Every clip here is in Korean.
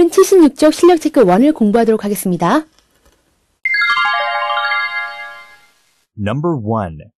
오늘은 76쪽 실력체크 1을 공부하도록 하겠습니다. Number 1.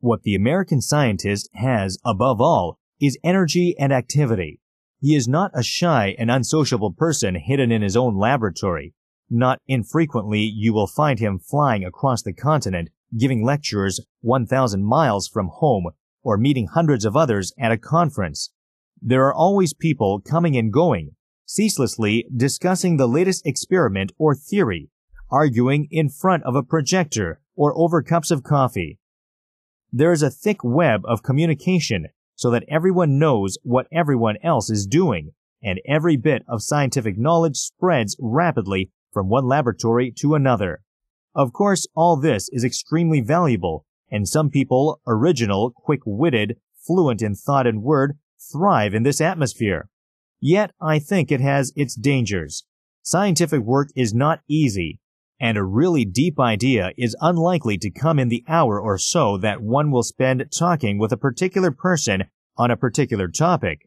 What the American scientist has, above all, is energy and activity. He is not a shy and unsociable person hidden in his own laboratory. Not infrequently you will find him flying across the continent, giving lectures 1,000 miles from home, or meeting hundreds of others at a conference. There are always people coming and going, ceaselessly discussing the latest experiment or theory, arguing in front of a projector or over cups of coffee. There is a thick web of communication so that everyone knows what everyone else is doing, and every bit of scientific knowledge spreads rapidly from one laboratory to another. Of course, all this is extremely valuable, and some people, original, quick-witted, fluent in thought and word, thrive in this atmosphere. Yet I think it has its dangers. Scientific work is not easy, and a really deep idea is unlikely to come in the hour or so that one will spend talking with a particular person on a particular topic.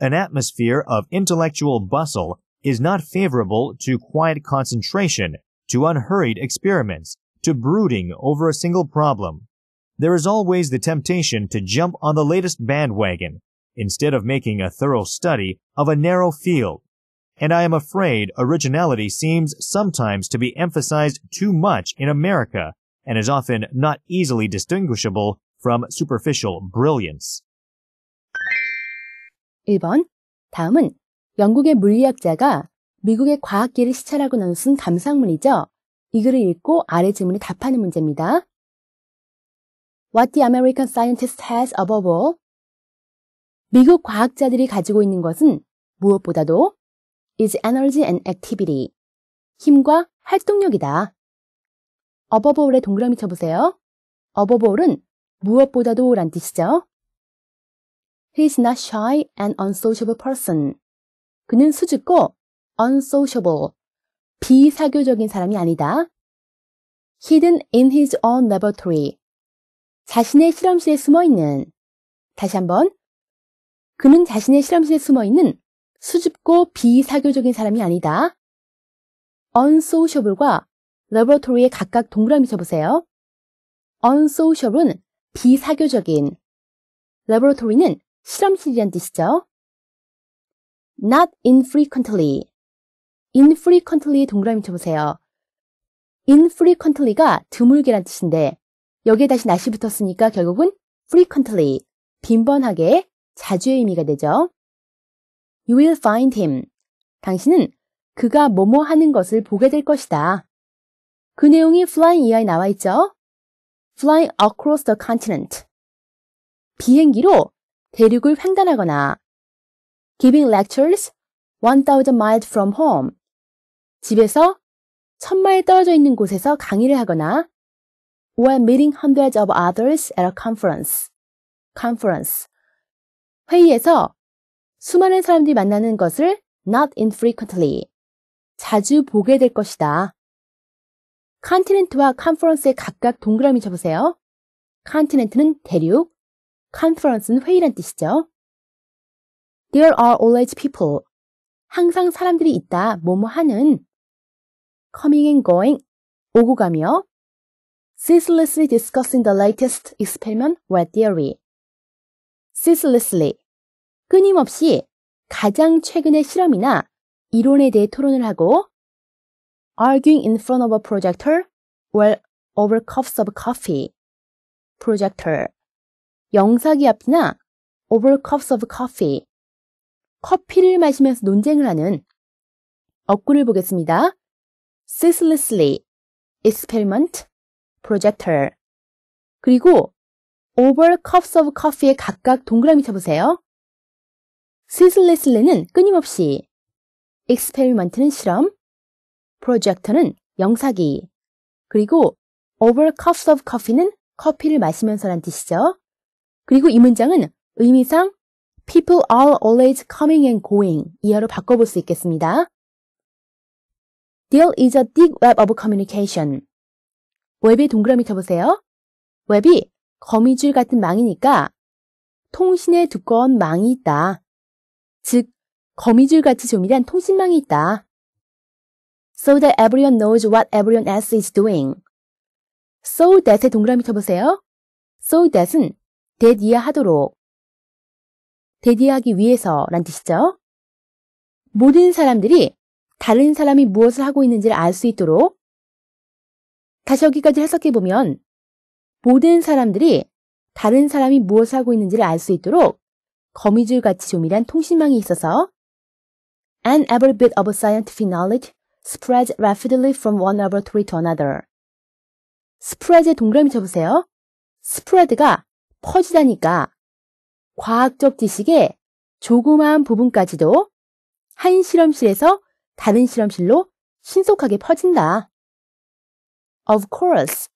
An atmosphere of intellectual bustle is not favorable to quiet concentration, to unhurried experiments, to brooding over a single problem. There is always the temptation to jump on the latest bandwagon, instead of making a thorough study of a narrow field. And I am afraid originality seems sometimes to be emphasized too much in America and is often not easily distinguishable from superficial brilliance. 1번 다음은 영국의 물리학자가 미국의 과학계를 시찰하고 나서 쓴 감상문이죠. 이 글을 읽고 아래 질문에 답하는 문제입니다. What the American scientist has above all 미국 과학자들이 가지고 있는 것은 무엇보다도 is energy and activity. 힘과 활동력이다. 어버볼의 동그라미 쳐보세요. 어버볼은 무엇보다도 란 뜻이죠. He is not shy and unsociable person. 그는 수줍고 unsociable, 비사교적인 사람이 아니다. Hidden in his own laboratory. 자신의 실험실에 숨어 있는. 다시 한번 그는 자신의 실험실에 숨어 있는 수줍고 비사교적인 사람이 아니다. 언소셔블과 레버토리에 각각 동그라미 쳐보세요. 언소셔블은 비사교적인, 레버토리는 실험실이란 뜻이죠. Not infrequently. infrequently 동그라미 쳐보세요. infrequently가 드물게란 뜻인데 여기에 다시 날씨 붙었으니까 결국은 frequently, 빈번하게 자주의 의미가 되죠. You will find him. 당신은 그가 뭐뭐 하는 것을 보게 될 것이다. 그 내용이 fly 이하에 나와 있죠. fly across the continent. 비행기로 대륙을 횡단하거나 giving lectures 1000 miles from home. 집에서 1000마일 떨어져 있는 곳에서 강의를 하거나 or meeting hundreds of others at a conference. conference. 회의에서 수많은 사람들이 만나는 것을 not infrequently 자주 보게 될 것이다. 컨티넨트와 컨퍼런스의 각각 동그라미 쳐보세요. 컨티넨트는 대륙, 컨퍼런스는 회의란 뜻이죠. There are always people. 항상 사람들이 있다, 뭐뭐 하는. Coming and going, 오고 가며. Ceaselessly discussing the latest experiment or theory. Ceaselessly, 끊임없이 가장 최근의 실험이나 이론에 대해 토론을 하고 arguing in front of a projector or over cups of coffee projector 영사기 앞이나 over cups of coffee 커피를 마시면서 논쟁을 하는 억구를 보겠습니다. ceaselessly experiment projector 그리고 over cups of coffee에 각각 동그라미 쳐보세요. 스슬레슬레는 끊임없이, 익스페리먼트는 실험, 프로젝터는 영사기, 그리고 over cups of coffee는 커피를 마시면서란 뜻이죠. 그리고 이 문장은 의미상 people are always coming and going 이하로 바꿔볼 수 있겠습니다. There is a thick web of communication. 웹의 동그라미 쳐보세요. 웹이 거미줄 같은 망이니까 통신의 두꺼운 망이 있다. 즉, 거미줄같이 조밀한 통신망이 있다. So that everyone knows what everyone else is doing. So that의 동그라미 쳐보세요. So that은 that 이하 하도록, 대디하기 위해서 란 뜻이죠. 모든 사람들이 다른 사람이 무엇을 하고 있는지를 알 수 있도록 다시 여기까지 해석해보면 모든 사람들이 다른 사람이 무엇을 하고 있는지를 알 수 있도록 거미줄같이 조밀한 통신망이 있어서 An every bit of scientific knowledge spreads rapidly from one laboratory to another. 스프레드의 동그라미 쳐보세요. 스프레드가 퍼지다니까 과학적 지식의 조그마한 부분까지도 한 실험실에서 다른 실험실로 신속하게 퍼진다. Of course,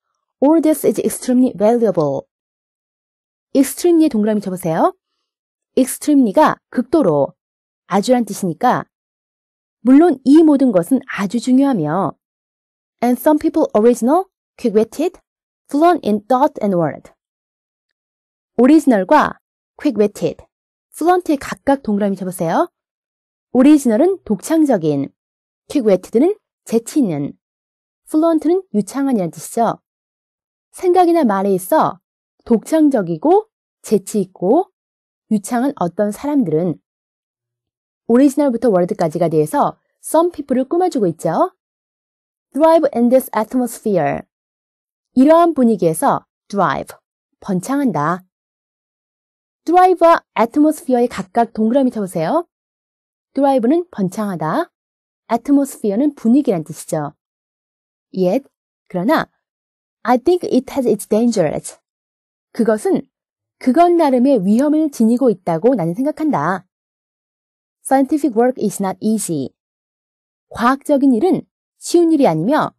all this is extremely valuable. extremely의 동그라미 쳐보세요. extremely가 극도로 아주란 뜻이니까 물론 이 모든 것은 아주 중요하며 and some people original, quick-witted, fluent in thought and word. o r i g i n a l 과 quick-witted, fluent의 각각 동그라미 쳐보세요. o r i g i n a l 은 독창적인, quick-witted는 재치 있는, fluent는 유창한이라는 뜻이죠. 생각이나 말에 있어 독창적이고 재치 있고 유창은 어떤 사람들은 오리지널부터 월드까지가 대해서 some people을 꾸며주고 있죠. thrive in this atmosphere. 이러한 분위기에서 thrive, 번창한다. thrive와 atmosphere에 각각 동그라미 쳐보세요. thrive는 번창하다. atmosphere는 분위기란 뜻이죠. yet, 그러나 I think it has its dangers. 그것은 그건 나름의 위험을 지니고 있다고 나는 생각한다. Scientific work is not easy. 과학적인 일은 쉬운 일이 아니며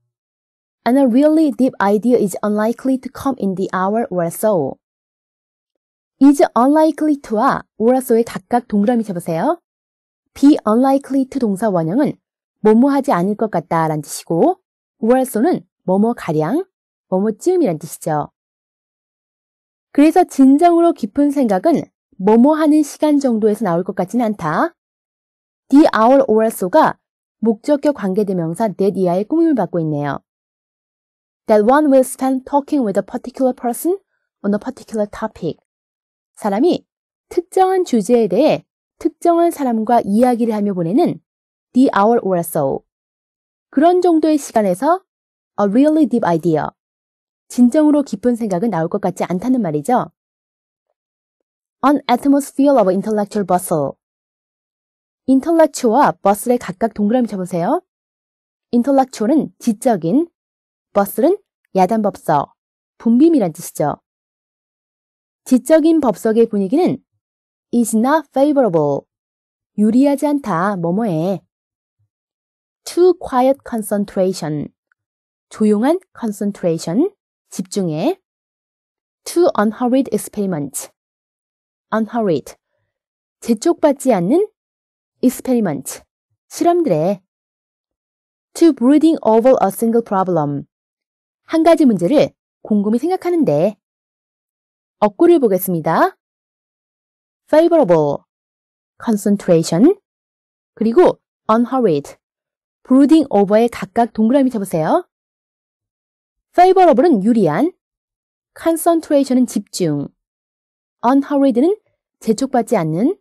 and a really deep idea is unlikely to come in the hour or so. is unlikely to와 or so의 각각 동그라미 쳐보세요. be unlikely to 동사 원형은 뭐뭐 하지 않을 것 같다 라는 뜻이고 or so는 뭐뭐 가량, 뭐뭐쯤이란 뜻이죠. 그래서 진정으로 깊은 생각은 뭐뭐 하는 시간 정도에서 나올 것 같진 않다. the hour or so가 목적격 관계대명사 that 이하의 꾸밈을 받고 있네요. That one will spend talking with a particular person on a particular topic. 사람이 특정한 주제에 대해 특정한 사람과 이야기를 하며 보내는 the hour or so. 그런 정도의 시간에서 a really deep idea. 진정으로 깊은 생각은 나올 것 같지 않다는 말이죠. An atmosphere of intellectual bustle. intellectual와 bustle의 각각 동그라미 쳐보세요. intellectual은 지적인, bustle은 야단법석, 붐빔이란 뜻이죠. 지적인 법석의 분위기는 is not favorable, 유리하지 않다, 뭐뭐해. too quiet concentration, 조용한 concentration, 집중해. Two unhurried experiments. unhurried. 재촉받지 않는 experiment. 실험들에. To brooding over a single problem. 한 가지 문제를 곰곰이 생각하는데. 억구를 보겠습니다. favorable, concentration, 그리고 unhurried, brooding over에 각각 동그라미 쳐보세요. favorable은 유리한, concentration은 집중, unhurried는 재촉받지 않는,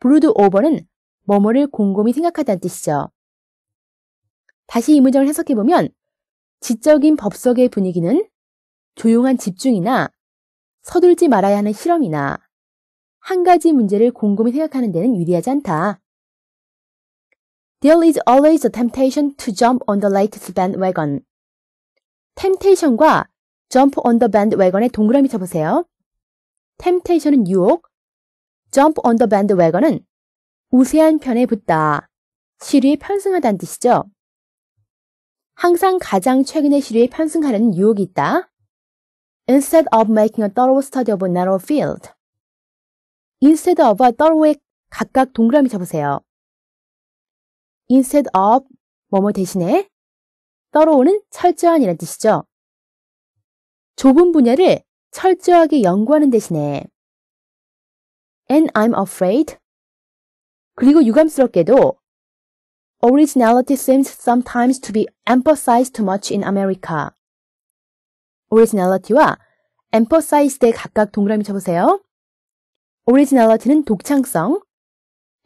brood over는 뭐뭐를 곰곰이 생각하다는 뜻이죠. 다시 이 문장을 해석해보면 지적인 법석의 분위기는 조용한 집중이나 서둘지 말아야 하는 실험이나 한 가지 문제를 곰곰이 생각하는 데는 유리하지 않다. There is always a temptation to jump on the latest bandwagon. temptation과 jump on the bandwagon의 동그라미 쳐보세요. temptation은 유혹, jump on the bandwagon은 우세한 편에 붙다, 시류에 편승하다는 뜻이죠. 항상 가장 최근의 시류에 편승하려는 유혹이 있다. Instead of making a thorough study of a narrow field. Instead of a thorough에 각각 동그라미 쳐보세요. Instead of 뭐뭐 대신에 떨어오는 철저한이란 뜻이죠. 좁은 분야를 철저하게 연구하는 대신에 and I'm afraid 그리고 유감스럽게도 originality seems sometimes to be emphasized too much in America. originality와 emphasized에 각각 동그라미 쳐보세요. originality는 독창성,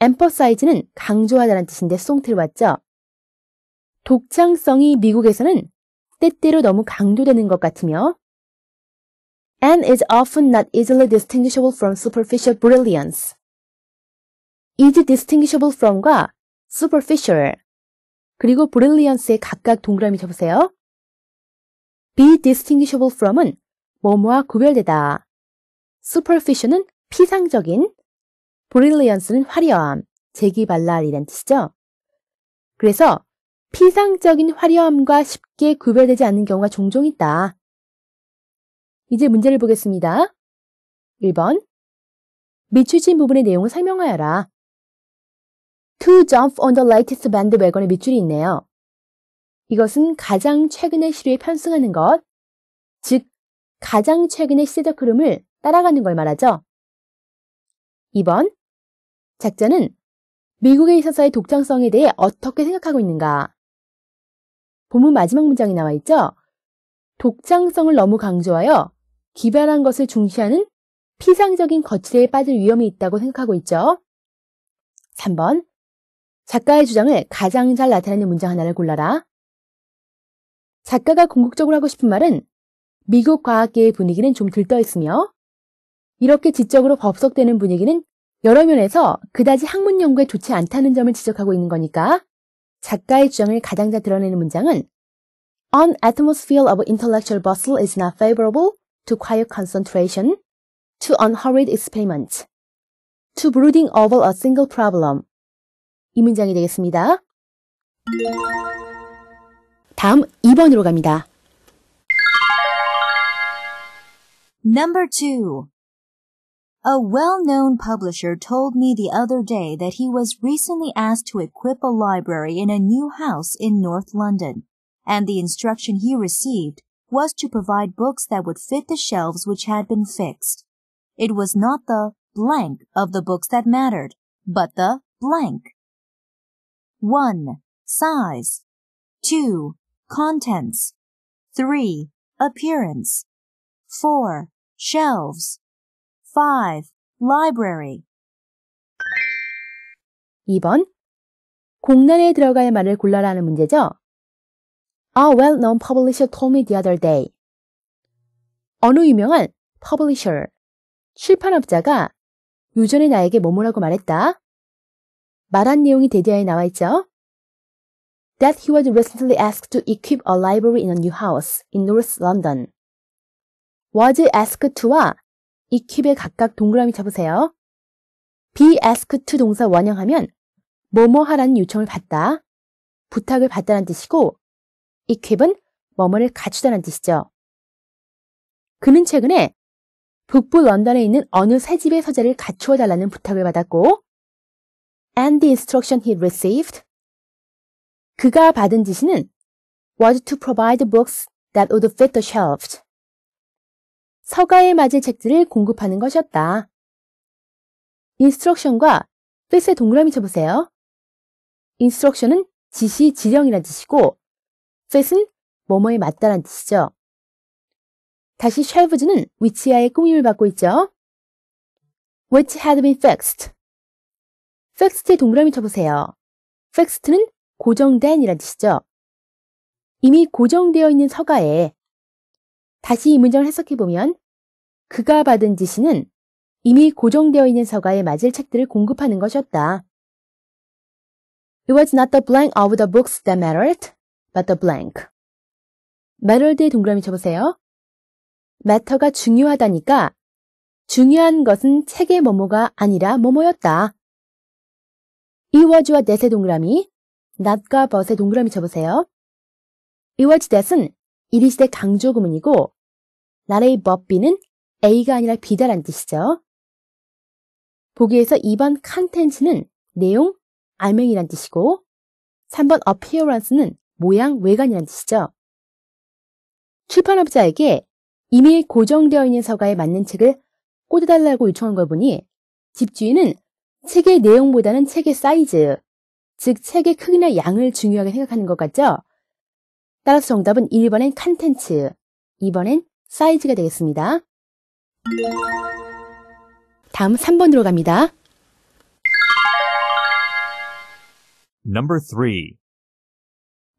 emphasize는 강조하다는 뜻인데 쏭틀 왔죠? 독창성이 미국에서는 때때로 너무 강조되는 것 같으며 and is often not easily distinguishable from superficial brilliance. is distinguishable from과 superficial 그리고 brilliance에 각각 동그라미 접으세요 be distinguishable from은 뭐뭐와 구별되다. superficial은 피상적인, brilliance는 화려함, 재기발랄이란 뜻이죠. 그래서 피상적인 화려함과 쉽게 구별되지 않는 경우가 종종 있다. 이제 문제를 보겠습니다. 1번. 밑줄친 부분의 내용을 설명하여라. To jump on the lightest band 외건의 밑줄이 있네요. 이것은 가장 최근의 시류에 편승하는 것, 즉 가장 최근의 시대적 흐름을 따라가는 걸 말하죠. 2번. 작자는 미국에 있어서의 독창성에 대해 어떻게 생각하고 있는가? 본문 마지막 문장이 나와 있죠? 독창성을 너무 강조하여 기발한 것을 중시하는 피상적인 거칠에 빠질 위험이 있다고 생각하고 있죠. 3번. 작가의 주장을 가장 잘 나타내는 문장 하나를 골라라. 작가가 궁극적으로 하고 싶은 말은 미국 과학계의 분위기는 좀 들떠 있으며 이렇게 지적으로 법석되는 분위기는 여러 면에서 그다지 학문 연구에 좋지 않다는 점을 지적하고 있는 거니까 작가의 주장을 가장자 드러내는 문장은 An atmosphere of intellectual bustle is not favorable to quiet concentration, to unhurried experiment, to brooding over a single problem. 이 문장이 되겠습니다. 다음 2번으로 갑니다. Number 2 a well-known publisher told me the other day that he was recently asked to equip a library in a new house in North London, and the instruction he received was to provide books that would fit the shelves which had been fixed. It was not the blank of the books that mattered, but the blank. 1. Size 2. Contents 3. Appearance 4. Shelves 5. Library 2번 공란에 들어갈 말을 골라라는 문제죠. A well-known publisher told me the other day. 어느 유명한 publisher, 출판업자가 유전에 나에게 뭐뭐라고 말했다. 말한 내용이 대대하에 나와 있죠. That he was recently asked to equip a library in a new house in North London. was asked to와 이큐브에 각각 동그라미 쳐보세요. be asked 동사 원형하면 뭐뭐 하라는 요청을 받다, 부탁을 받다는 뜻이고 이 큐브는 뭐뭐를 갖추다는 뜻이죠. 그는 최근에 북부 런던에 있는 어느 새 집의 서재를 갖추어 달라는 부탁을 받았고 and the instruction he received 그가 받은 지시는 was to provide books that would fit the shelves 서가에 맞을 책들을 공급하는 것이었다. 인스트럭션과 뜻의 동그라미 쳐보세요. 인스트럭션은 지시, 지령이란 뜻이고 뜻은 뭐뭐에 맞다란 뜻이죠. 다시 쉘브즈는 위치하의 꾸밈을 받고 있죠. Which had been fixed. fixed의 동그라미 쳐보세요. fixed는 고정된 이란 뜻이죠. 이미 고정되어 있는 서가에 다시 이 문장을 해석해 보면 그가 받은 지시는 이미 고정되어 있는 서가에 맞을 책들을 공급하는 것이었다. It was not the blank of the books that mattered, but the blank. mattered에 동그라미 쳐보세요. matter가 중요하다니까 중요한 것은 책의 뭐뭐가 아니라 뭐뭐였다. 이 워즈와 that의 동그라미, not과 but의 동그라미 쳐보세요. 이 워즈 that은 이리 시대 강조 구문이고 나라의 법비는 A가 아니라 B다란 뜻이죠. 보기에서 2번 컨텐츠는 내용, 알맹이란 뜻이고 3번 appearance는 모양, 외관이란 뜻이죠. 출판업자에게 이미 고정되어 있는 서가에 맞는 책을 꽂아달라고 요청한 걸 보니 집주인은 책의 내용보다는 책의 사이즈, 즉 책의 크기나 양을 중요하게 생각하는 것 같죠? 따라서 정답은 1번엔 컨텐츠, 2번엔 사이즈가 되겠습니다. 다음 3번으로 갑니다. Number 3.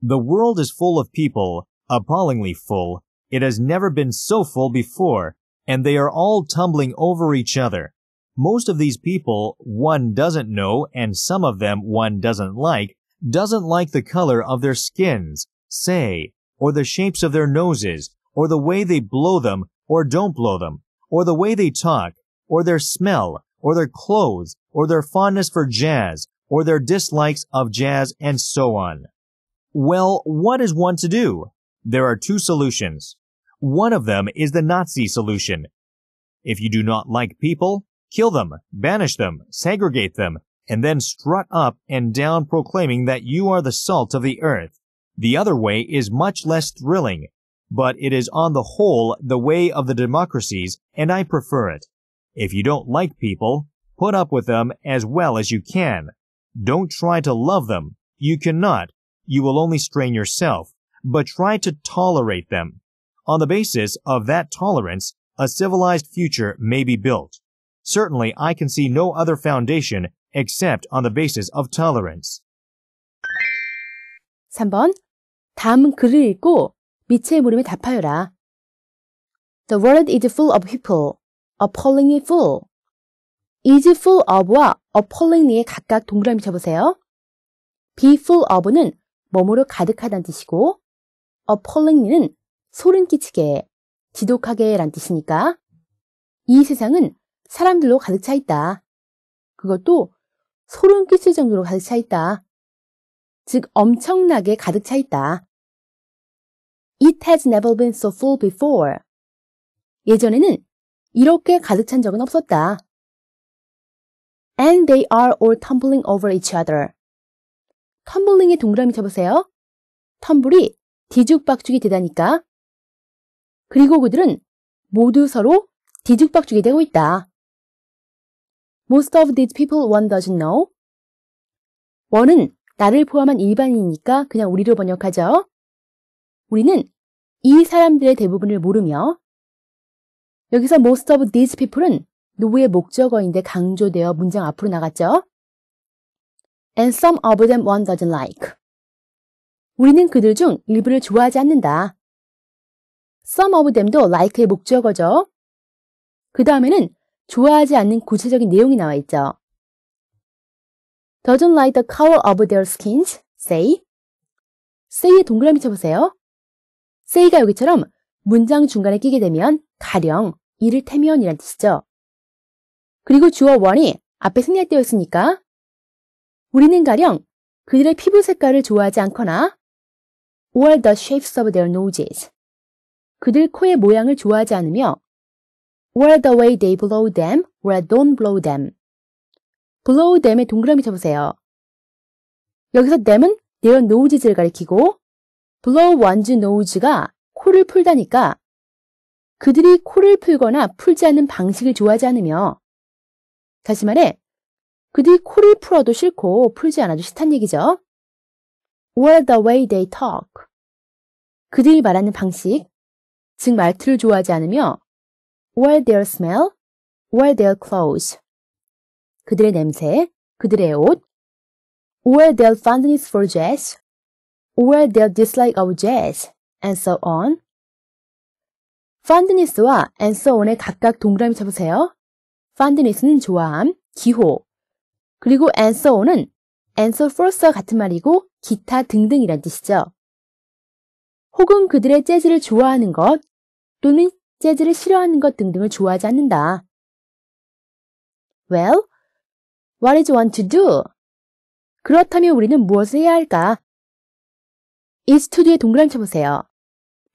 The world is full of people, appallingly full. It has never been so full before, and they are all tumbling over each other. Most of these people one doesn't know and some of them one doesn't like, doesn't like the color of their skins say, or the shapes of their noses, or the way they blow them or don't blow them, or the way they talk, or their smell, or their clothes, or their fondness for jazz, or their dislikes of jazz, and so on. Well, what is one to do? There are two solutions. One of them is the Nazi solution. If you do not like people, kill them, banish them, segregate them, and then strut up and down proclaiming that you are the salt of the earth. The other way is much less thrilling, but it is on the whole the way of the democracies, and I prefer it. If you don't like people, put up with them as well as you can. Don't try to love them. You cannot. You will only strain yourself. But try to tolerate them. On the basis of that tolerance, a civilized future may be built. Certainly, I can see no other foundation except on the basis of tolerance. 3번 다음 은 글을 읽고 미체의 물음에 답하여라. The world is full of people. appallingly full. is full of와 appallingly에 각각 동그라미 쳐보세요. be full of는 뭐뭐로 가득하다는 뜻이고 appallingly는 소름 끼치게, 지독하게 란 뜻이니까 이 세상은 사람들로 가득 차 있다. 그것도 소름 끼칠 정도로 가득 차 있다. 즉 엄청나게 가득 차 있다. It has never been so full before. 예전에는 이렇게 가득 찬 적은 없었다. And they are all tumbling over each other. 텀블링에 동그라미 쳐보세요. 텀블이 뒤죽박죽이 되다니까. 그리고 그들은 모두 서로 뒤죽박죽이 되고 있다. Most of these people one doesn't know. 원은 나를 포함한 일반인이니까 그냥 우리로 번역하죠. 우리는 이 사람들의 대부분을 모르며 여기서 most of these people은 노부의 목적어인데 강조되어 문장 앞으로 나갔죠. And some of them one doesn't like. 우리는 그들 중 일부를 좋아하지 않는다. some of them도 like의 목적어죠. 그 다음에는 좋아하지 않는 구체적인 내용이 나와 있죠. doesn't like the color of their skins, say. say에 동그라미 쳐보세요. 세이가 여기처럼 문장 중간에 끼게 되면 가령 이를테면 이란 뜻이죠. 그리고 주어 원이 앞에 승리할 때였으니까 우리는 가령 그들의 피부 색깔을 좋아하지 않거나 or the shapes of their noses 그들 코의 모양을 좋아하지 않으며 or the way they blow them or don't blow them blow them에 동그라미 쳐보세요. 여기서 them은 their noses를 가리키고 blow one's nose가 코를 풀다니까 그들이 코를 풀거나 풀지 않는 방식을 좋아하지 않으며 다시 말해 그들이 코를 풀어도 싫고 풀지 않아도 싫단 얘기죠. or the way they talk 그들이 말하는 방식 즉 말투를 좋아하지 않으며 or their smell or their clothes 그들의 냄새, 그들의 옷 or their fondness for jazz or their dislike of jazz, and so on. fondness와 and so on에 각각 동그라미 쳐보세요. fondness는 좋아함, 기호. 그리고 and so on은 and so forth와 같은 말이고 기타 등등이란 뜻이죠. 혹은 그들의 재즈를 좋아하는 것 또는 재즈를 싫어하는 것 등등을 좋아하지 않는다. Well, what is one to do? 그렇다면 우리는 무엇을 해야 할까? 이 스튜드의 동그라미 쳐보세요.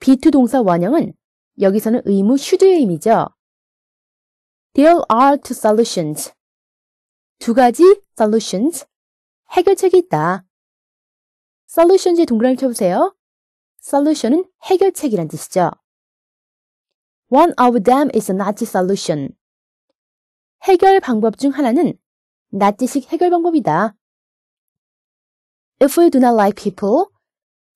be2 동사 원형은 여기서는 의무 should의 의미죠. There are two solutions. 두 가지 solutions. 해결책이 있다. solutions의 동그라미 쳐보세요. solution은 해결책이란 뜻이죠. One of them is a Nazi solution. 해결 방법 중 하나는 나치식 해결 방법이다. If we do not like people,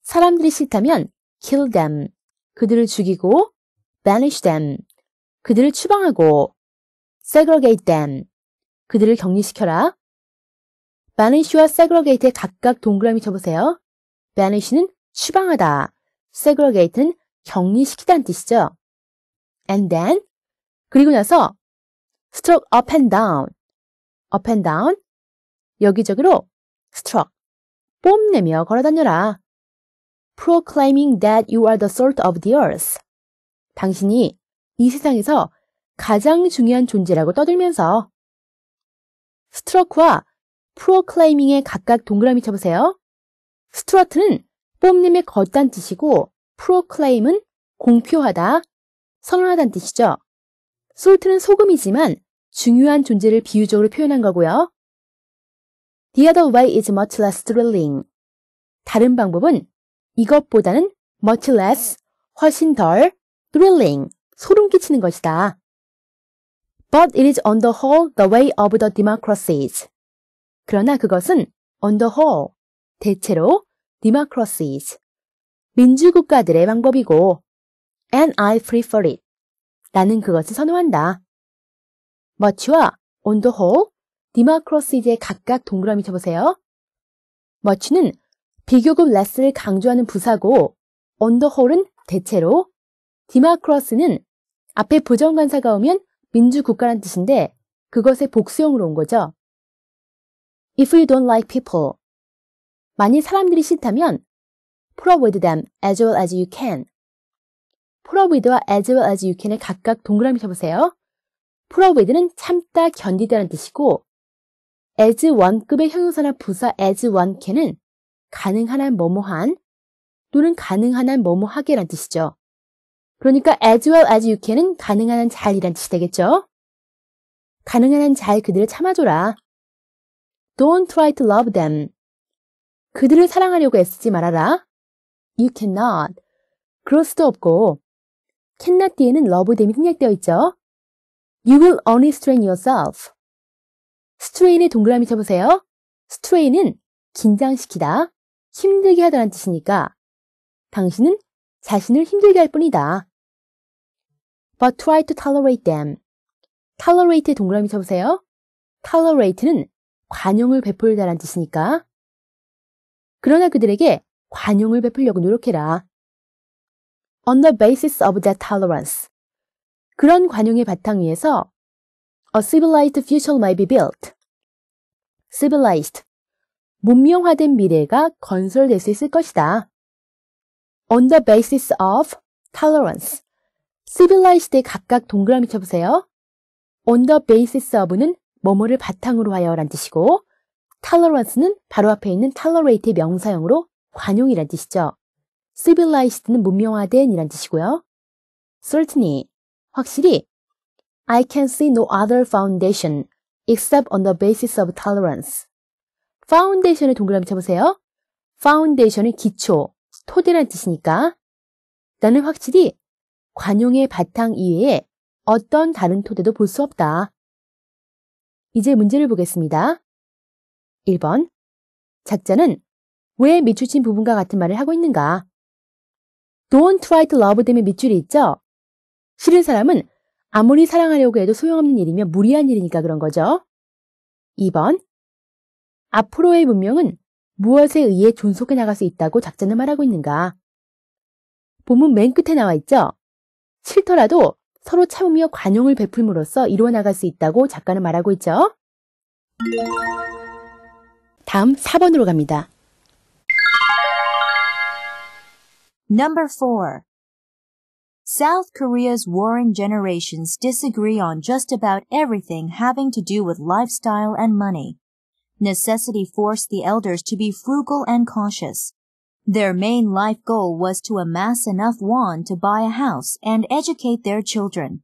사람들이 싫다면 kill them. 그들을 죽이고 banish them. 그들을 추방하고 segregate them. 그들을 격리시켜라. banish와 segregate에 각각 동그라미 쳐보세요. banish는 추방하다. segregate는 격리시키다는 뜻이죠. and then 그리고 나서 struck up and down up and down 여기저기로 struck 뽐내며 걸어다녀라. proclaiming that you are the salt of the earth. 당신이 이 세상에서 가장 중요한 존재라고 떠들면서 스트로크와 proclaiming에 각각 동그라미 쳐보세요. 스트로트는 뽐님의 겉단 뜻이고 proclaim은 공표하다, 선언하다는 뜻이죠. 솔트는 소금이지만 중요한 존재를 비유적으로 표현한 거고요. The other way is much less thrilling. 다른 방법은 이것보다는 much less, 훨씬 덜, thrilling, 소름 끼치는 것이다. But it is on the whole the way of the democracies. 그러나 그것은 on the whole, 대체로 democracies, 민주국가들의 방법이고 and I prefer it. 나는 그것을 선호한다. much와 on the whole, democracies에 각각 동그라미 쳐보세요. much는 비교급 레스를 강조하는 부사고 언더홀은 대체로 디마크로스는 앞에 부정관사가 오면 민주국가란 뜻인데 그것의 복수형으로 온 거죠. If you don't like people. 만일 사람들이 싫다면 put up with them as well as you can. put up with와 as well as you can을 각각 동그라미 쳐보세요. put up with는 참다, 견디다라는 뜻이고 as one급의 형용사나 부사 as one can은 가능한 한 뭐뭐한 또는 가능한 한 뭐뭐하게란 뜻이죠. 그러니까 as well as you can은 가능한 한 잘이란 뜻이 되겠죠. 가능한 한 잘 그들을 참아줘라. Don't try to love them. 그들을 사랑하려고 애쓰지 말아라. You cannot. 그럴 수도 없고 cannot 뒤에는 love them이 생략되어 있죠. You will only strain yourself. strain의 동그라미 쳐보세요. strain은 긴장시키다, 힘들게 하다는 뜻이니까 당신은 자신을 힘들게 할 뿐이다. But try to tolerate them. tolerate의 동그라미 쳐보세요. tolerate는 관용을 베풀다는 뜻이니까. 그러나 그들에게 관용을 베풀려고 노력해라. On the basis of that tolerance. 그런 관용의 바탕 위에서 a civilized future might be built. civilized. 문명화된 미래가 건설될 수 있을 것이다. On the basis of tolerance. civilized에 각각 동그라미 쳐보세요. On the basis of는 뭐뭐를 바탕으로 하여 란 뜻이고 tolerance는 바로 앞에 있는 tolerate의 명사형으로 관용이란 뜻이죠. civilized는 문명화된 이란 뜻이고요. certainly, 확실히 I can see no other foundation except on the basis of tolerance. 파운데이션을 동그라미 쳐보세요. 파운데이션은 기초, 토대란 뜻이니까 나는 확실히 관용의 바탕 이외에 어떤 다른 토대도 볼 수 없다. 이제 문제를 보겠습니다. 1번 작자는 왜 밑줄친 부분과 같은 말을 하고 있는가? Don't try to love them의 밑줄이 있죠? 싫은 사람은 아무리 사랑하려고 해도 소용없는 일이며 무리한 일이니까 그런 거죠. 2번 앞으로의 문명은 무엇에 의해 존속해 나갈 수 있다고 작자는 말하고 있는가? 본문 맨 끝에 나와 있죠? 싫더라도 서로 참으며 관용을 베풀므로써 이루어 나갈 수 있다고 작가는 말하고 있죠? 다음 4번으로 갑니다. Number 4. South Korea's warring generations disagree on just about everything having to do with lifestyle and money. Necessity forced the elders to be frugal and cautious. Their main life goal was to amass enough won to buy a house and educate their children.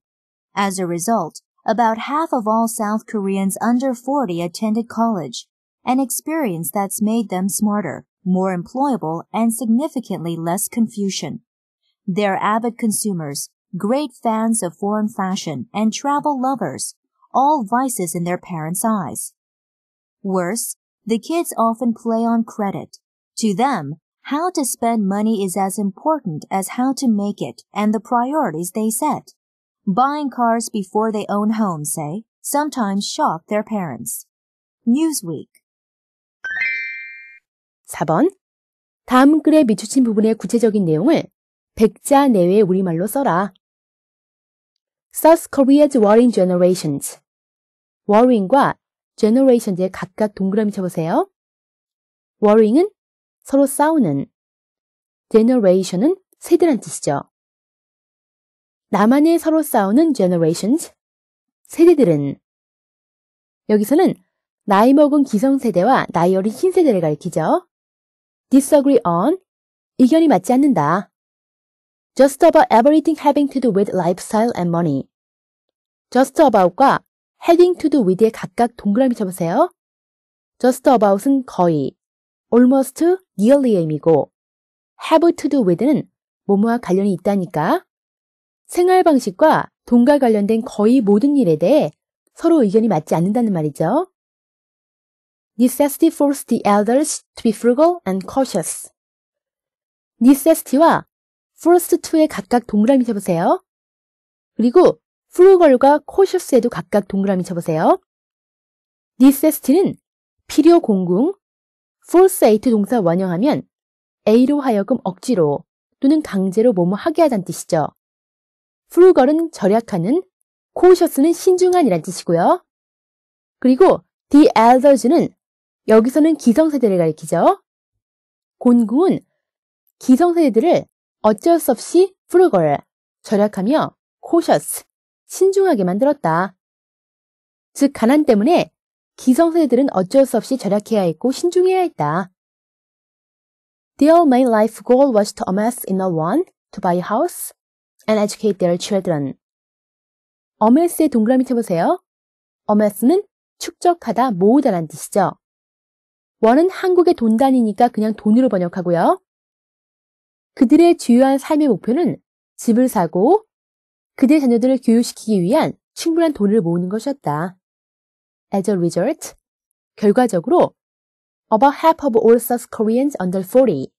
As a result, about half of all South Koreans under 40 attended college, an experience that's made them smarter, more employable, and significantly less Confucian. They're avid consumers, great fans of foreign fashion, and travel lovers, all vices in their parents' eyes. Worse, the kids often play on credit. To them, how to spend money is as important as how to make it and the priorities they set. Buying cars before they own homes, say, sometimes shock their parents. Newsweek 4번 다음 글에 미추친 부분의 구체적인 내용을 백자 내외 우리말로 써라. South Korea's Warring Generations Warring과 generation제 각각 동그라미 쳐보세요. warring은 서로 싸우는, generation은 세대란 뜻이죠. 나만의 서로 싸우는 generations, 세대들은 여기서는 나이 먹은 기성세대와 나이 어린 신세대를 가리키죠. disagree on, 의견이 맞지 않는다. just about everything having to do with lifestyle and money. just about과 heading to the with에 각각 동그라미 쳐보세요. just about은 거의, almost nearly aim이고, have to do with는 뭐뭐와 관련이 있다니까. 생활 방식과 돈과 관련된 거의 모든 일에 대해 서로 의견이 맞지 않는다는 말이죠. necessity forces the elders to be frugal and cautious. necessity와 forced to에 각각 동그라미 쳐보세요. 그리고 플루걸과 코셔스에도 각각 동그라미 쳐보세요. 니세스티는 필요 공궁, f o r c a t e 동사 원형하면 A로 하여금 억지로 또는 강제로 뭐뭐 하게 하는 뜻이죠. frugal은 절약하는, cautious는 신중한이란 뜻이고요. 그리고 the elders는 여기서는 기성세대를 가리키죠. 곤궁은 기성세대들을 어쩔 수 없이 frugal, 절약하며 cautious, 신중하게 만들었다. 즉 가난 때문에 기성세대들은 어쩔 수 없이 절약해야 했고 신중해야 했다. Their main life goal was to amass enough one to buy a house and educate their children. a m a s 의 동그라미 쳐보세요. a m a s 는 축적하다, 모으다란 뜻이죠. 원은 한국의 돈 단위니까 그냥 돈으로 번역하고요. 그들의 주요한 삶의 목표는 집을 사고 그들의 자녀들을 교육시키기 위한 충분한 돈을 모으는 것이었다. As a result, 결과적으로 about half of all South Koreans under 40,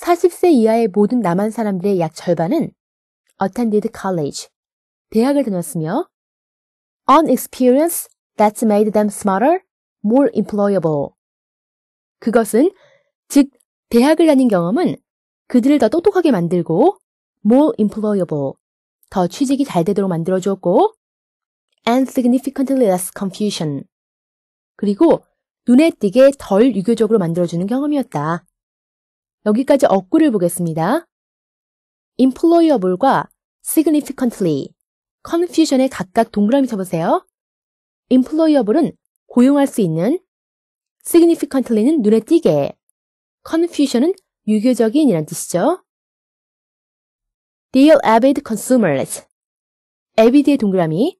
40세 이하의 모든 남한 사람들의 약 절반은 attended college, 대학을 다녔으며 on experience that's made them smarter, more employable. 그것은 즉 대학을 다닌 경험은 그들을 더 똑똑하게 만들고 more employable, 더 취직이 잘 되도록 만들어 주었고 and significantly less confusion 그리고 눈에 띄게 덜 유교적으로 만들어주는 경험이었다. 여기까지 억구를 보겠습니다. employable과 significantly, confusion에 각각 동그라미 쳐보세요. employable은 고용할 수 있는, significantly는 눈에 띄게, confusion은 유교적인 이란 뜻이죠. Dear avid consumers. avid의 동그라미.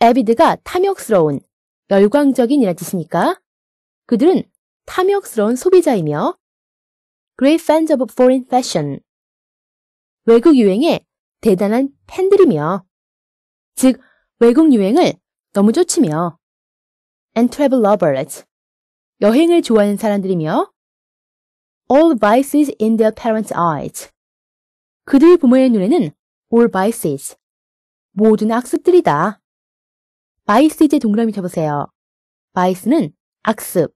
avid가 탐욕스러운, 열광적인이라 뜻이니까 그들은 탐욕스러운 소비자이며 great fans of foreign fashion. 외국 유행에 대단한 팬들이며 즉 외국 유행을 너무 쫓으며 and travel lovers. 여행을 좋아하는 사람들이며 all vices in their parents' eyes. 그들 부모의 눈에는 all vices, 모든 악습들이다. vice의 동그라미 쳐보세요. vice는 악습,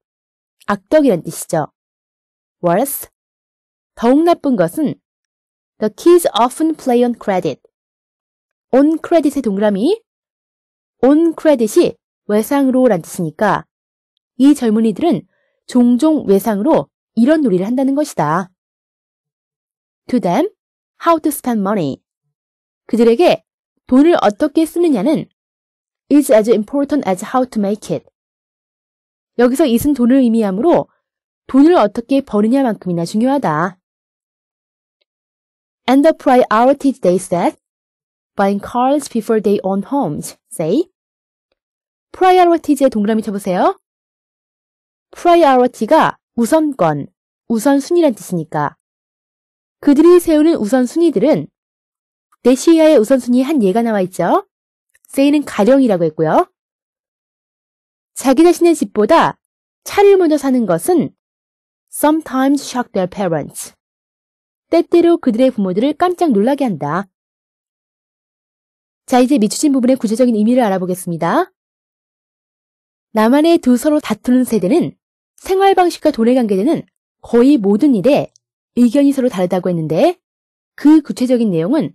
악덕이란 뜻이죠. worse, 더욱 나쁜 것은 the kids often play on credit. on credit의 동그라미 on credit이 외상으로란 뜻이니까 이 젊은이들은 종종 외상으로 이런 놀이를 한다는 것이다. To them, How to spend money. 그들에게 돈을 어떻게 쓰느냐는 is as important as how to make it. 여기서 이은 돈을 의미하므로 돈을 어떻게 버느냐만큼이나 중요하다. And the priority they set buying cars before they own homes, say. priorities에 동그라미 쳐보세요. priority가 우선권, 우선순위란 뜻이니까 그들이 세우는 우선순위들은 네시아의 우선순위 한 예가 나와 있죠. 세이는 가령이라고 했고요. 자기 자신의 집보다 차를 먼저 사는 것은 sometimes shock their parents. 때때로 그들의 부모들을 깜짝 놀라게 한다. 자, 이제 미추진 부분의 구체적인 의미를 알아보겠습니다. 나만의두 서로 다투는 세대는 생활 방식과 돈에 관계되는 거의 모든 일에 의견이 서로 다르다고 했는데 그 구체적인 내용은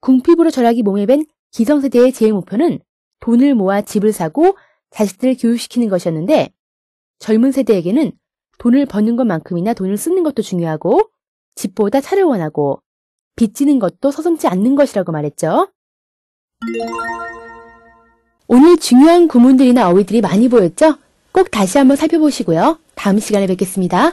궁핍으로 절약이 몸에 밴 기성세대의 제일 목표는 돈을 모아 집을 사고 자식들을 교육시키는 것이었는데 젊은 세대에게는 돈을 버는 것만큼이나 돈을 쓰는 것도 중요하고 집보다 차를 원하고 빚지는 것도 서슴지 않는 것이라고 말했죠. 오늘 중요한 구문들이나 어휘들이 많이 보였죠? 꼭 다시 한번 살펴보시고요. 다음 시간에 뵙겠습니다.